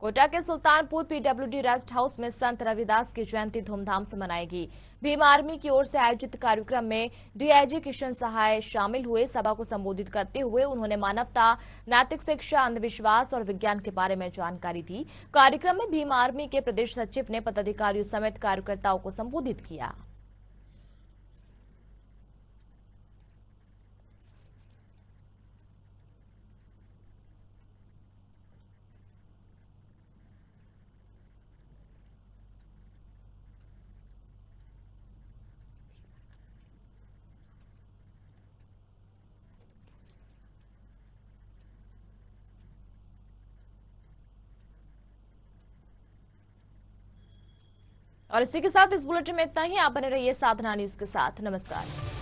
कोटा के Sultanpur PWD rest house में संत रविदास की जयंती धूमधाम से मनाएगी भीम आर्मी की ओर से आयोजित कार्यक्रम में डीआईजी किशन सहाय शामिल हुए सभा को संबोधित करते हुए उन्होंने मानवता नैतिक शिक्षा अंधविश्वास और विज्ञान के बारे में जानकारी दी कार्यक्रम में भीम आर्मी के प्रदेश सचिव ने पदाधिकारियों समेत कार्यकर्ताओं को संबोधित किया और इसी के साथ इस बुलेटिन में इतना ही आप बने रहिए साधना न्यूज के साथ नमस्कार